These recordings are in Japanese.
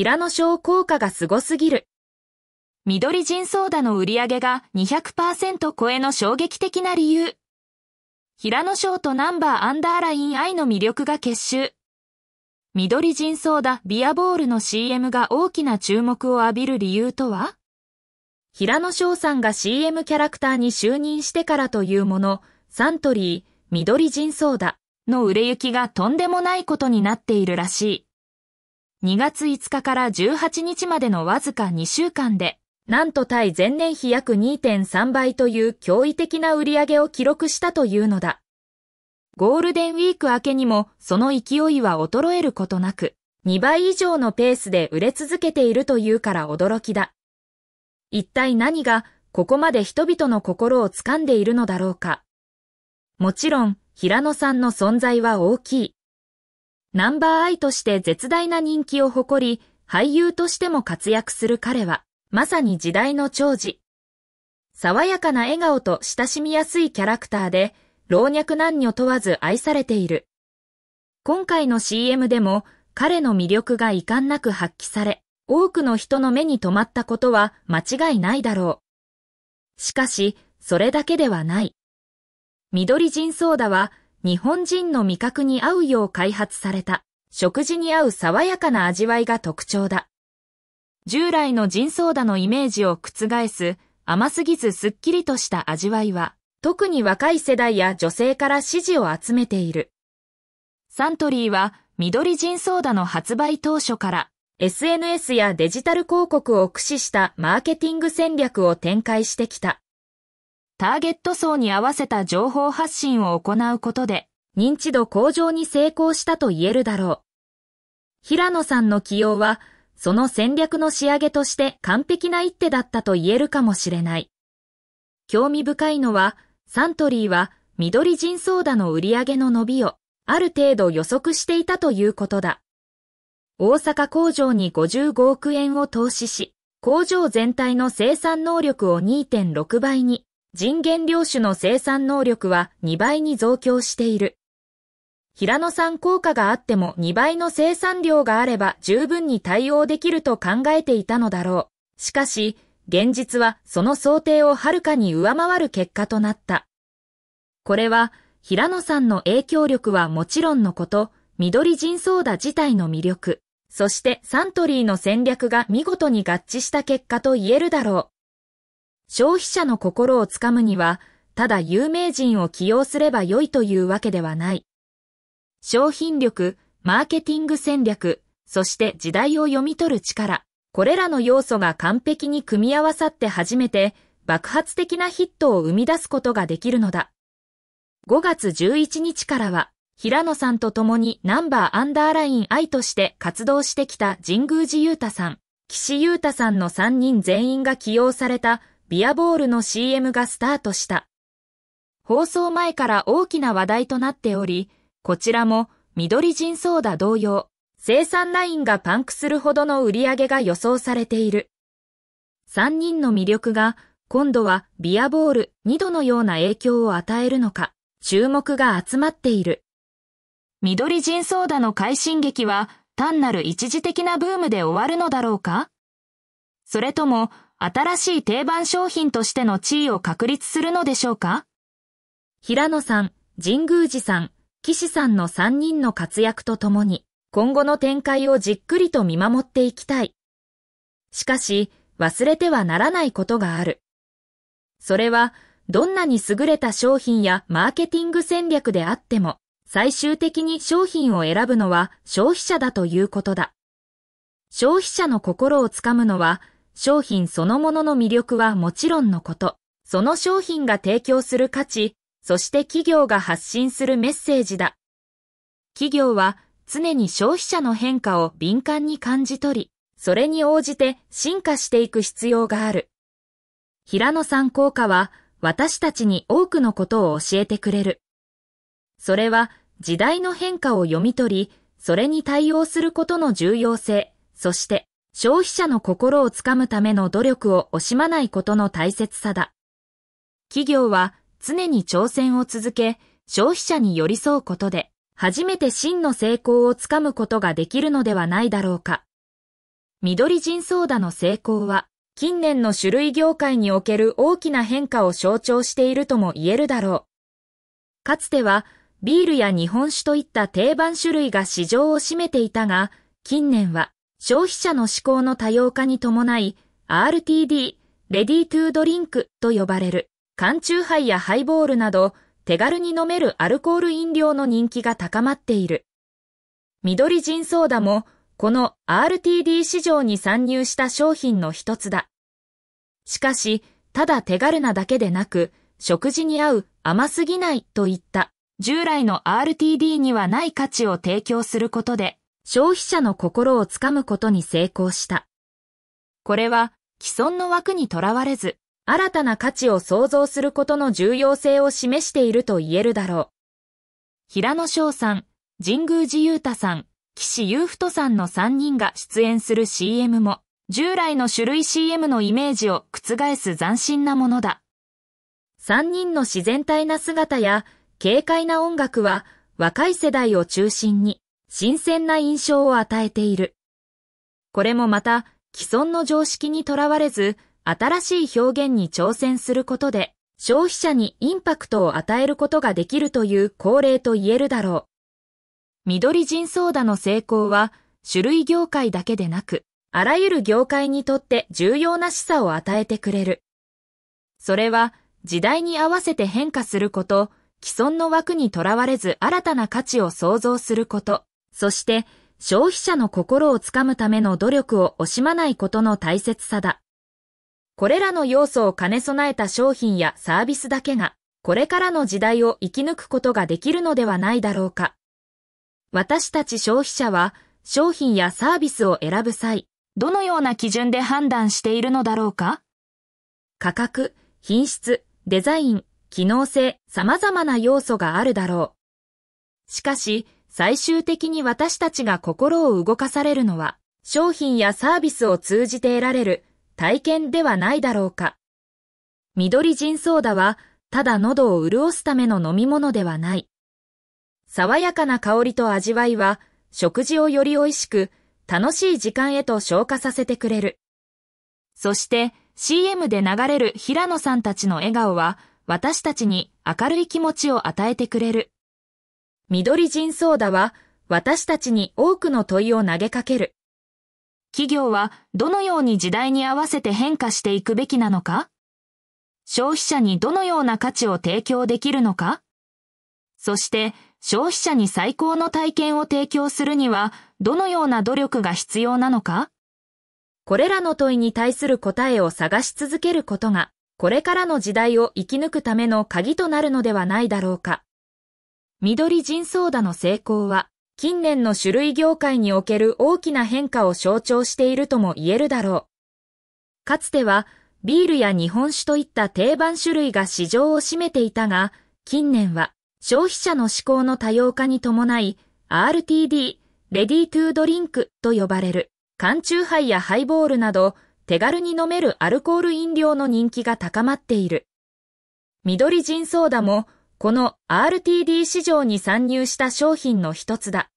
平野賞効果が凄すぎる。緑人ソーダの売り上げが200%超えの衝撃的な理由。平野賞とナンバーアンダーライン I の魅力が結集。緑人ソーダビアボールの CM が大きな注目を浴びる理由とは平野翔さんが CM キャラクターに就任してからというもの、サントリー、緑人ソーダの売れ行きがとんでもないことになっているらしい。2月5日から18日までのわずか2週間で、なんと対前年比約2.3倍という驚異的な売り上げを記録したというのだ。ゴールデンウィーク明けにもその勢いは衰えることなく、2倍以上のペースで売れ続けているというから驚きだ。一体何がここまで人々の心を掴んでいるのだろうか。もちろん、平野さんの存在は大きい。ナンバーアイとして絶大な人気を誇り、俳優としても活躍する彼は、まさに時代の寵児。爽やかな笑顔と親しみやすいキャラクターで、老若男女問わず愛されている。今回の CM でも彼の魅力が遺憾なく発揮され、多くの人の目に留まったことは間違いないだろう。しかし、それだけではない。緑人ソーダは日本人の味覚に合うよう開発された、食事に合う爽やかな味わいが特徴だ。従来のジンソーダのイメージを覆す、甘すぎずすっきりとした味わいは、特に若い世代や女性から支持を集めている。サントリーは、緑ジンソーダの発売当初から、SNS やデジタル広告を駆使したマーケティング戦略を展開してきた。ターゲット層に合わせた情報発信を行うことで、認知度向上に成功したと言えるだろう。平野さんの起用は、その戦略の仕上げとして完璧な一手だったと言えるかもしれない。興味深いのは、サントリーは緑人ソーダの売り上げの伸びをある程度予測していたということだ。大阪工場に55億円を投資し、工場全体の生産能力を2.6倍に人原料種の生産能力は2倍に増強している。平野ん効果があっても2倍の生産量があれば十分に対応できると考えていたのだろう。しかし、現実はその想定をはるかに上回る結果となった。これは、平野さんの影響力はもちろんのこと、緑人ソーダ自体の魅力、そしてサントリーの戦略が見事に合致した結果と言えるだろう。消費者の心をつかむには、ただ有名人を起用すれば良いというわけではない。商品力、マーケティング戦略、そして時代を読み取る力、これらの要素が完璧に組み合わさって初めて爆発的なヒットを生み出すことができるのだ。5月11日からは、平野さんと共にナンバーアンダーライン愛として活動してきた神宮寺裕太さん、岸裕太さんの3人全員が起用されたビアボールの CM がスタートした。放送前から大きな話題となっており、こちらも緑人ソーダ同様、生産ラインがパンクするほどの売り上げが予想されている。3人の魅力が今度はビアボール2度のような影響を与えるのか、注目が集まっている。緑人ソーダの快進撃は単なる一時的なブームで終わるのだろうかそれとも新しい定番商品としての地位を確立するのでしょうか平野さん、神宮寺さん、岸さんの3人の活躍とともに、今後の展開をじっくりと見守っていきたい。しかし、忘れてはならないことがある。それは、どんなに優れた商品やマーケティング戦略であっても、最終的に商品を選ぶのは消費者だということだ。消費者の心をつかむのは商品そのものの魅力はもちろんのこと、その商品が提供する価値、そして企業が発信するメッセージだ。企業は常に消費者の変化を敏感に感じ取り、それに応じて進化していく必要がある。平野さん効果は私たちに多くのことを教えてくれる。それは時代の変化を読み取り、それに対応することの重要性、そして消費者の心をつかむための努力を惜しまないことの大切さだ。企業は常に挑戦を続け、消費者に寄り添うことで、初めて真の成功をつかむことができるのではないだろうか。緑人ソーダの成功は、近年の種類業界における大きな変化を象徴しているとも言えるだろう。かつては、ビールや日本酒といった定番種類が市場を占めていたが、近年は消費者の思考の多様化に伴い、RTD、レディートゥードリンクと呼ばれる、缶中杯やハイボールなど、手軽に飲めるアルコール飲料の人気が高まっている。緑ジンソーダも、この RTD 市場に参入した商品の一つだ。しかし、ただ手軽なだけでなく、食事に合う甘すぎないといった従来の RTD にはない価値を提供することで、消費者の心をつかむことに成功した。これは既存の枠にとらわれず、新たな価値を創造することの重要性を示していると言えるだろう。平野翔さん、神宮寺勇太さん、岸優太さんの3人が出演する CM も、従来の種類 CM のイメージを覆す斬新なものだ。3人の自然体な姿や軽快な音楽は若い世代を中心に新鮮な印象を与えている。これもまた既存の常識にとらわれず、新しい表現に挑戦することで、消費者にインパクトを与えることができるという恒例と言えるだろう。緑人ソーダの成功は、種類業界だけでなく、あらゆる業界にとって重要な示唆を与えてくれる。それは、時代に合わせて変化すること、既存の枠にとらわれず新たな価値を創造すること。そして消費者の心をつかむための努力を惜しまないことの大切さだ。これらの要素を兼ね備えた商品やサービスだけが、これからの時代を生き抜くことができるのではないだろうか。私たち消費者は、商品やサービスを選ぶ際、どのような基準で判断しているのだろうか価格、品質、デザイン、機能性、様々な要素があるだろう。しかし、最終的に私たちが心を動かされるのは、商品やサービスを通じて得られる体験ではないだろうか。緑人ソーダは、ただ喉を潤すための飲み物ではない。爽やかな香りと味わいは、食事をより美味しく、楽しい時間へと消化させてくれる。そして、CM で流れる平野さんたちの笑顔は、私たちに明るい気持ちを与えてくれる。緑人ソーダは私たちに多くの問いを投げかける。企業はどのように時代に合わせて変化していくべきなのか消費者にどのような価値を提供できるのかそして消費者に最高の体験を提供するにはどのような努力が必要なのかこれらの問いに対する答えを探し続けることがこれからの時代を生き抜くための鍵となるのではないだろうか。緑人ソーダの成功は、近年の種類業界における大きな変化を象徴しているとも言えるだろう。かつては、ビールや日本酒といった定番種類が市場を占めていたが、近年は消費者の思考の多様化に伴い、RTD、レディートゥードリンクと呼ばれる、缶中杯やハイボールなど、手軽に飲めるアルコール飲料の人気が高まっている。緑人ソーダも、この RTD 市場に参入した商品の一つだ。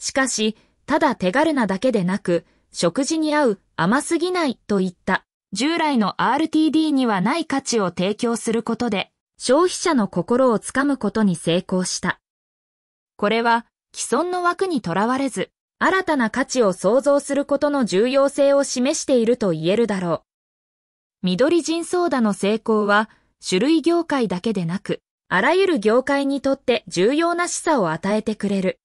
しかし、ただ手軽なだけでなく、食事に合う甘すぎないといった従来の RTD にはない価値を提供することで消費者の心をつかむことに成功した。これは既存の枠にとらわれず新たな価値を創造することの重要性を示していると言えるだろう。緑人ソーダの成功は種類業界だけでなくあらゆる業界にとって重要な示唆を与えてくれる。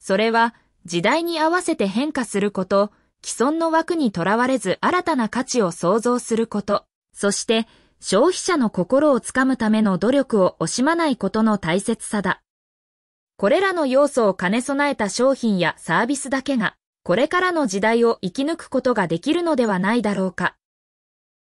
それは時代に合わせて変化すること、既存の枠にとらわれず新たな価値を創造すること、そして消費者の心をつかむための努力を惜しまないことの大切さだ。これらの要素を兼ね備えた商品やサービスだけが、これからの時代を生き抜くことができるのではないだろうか。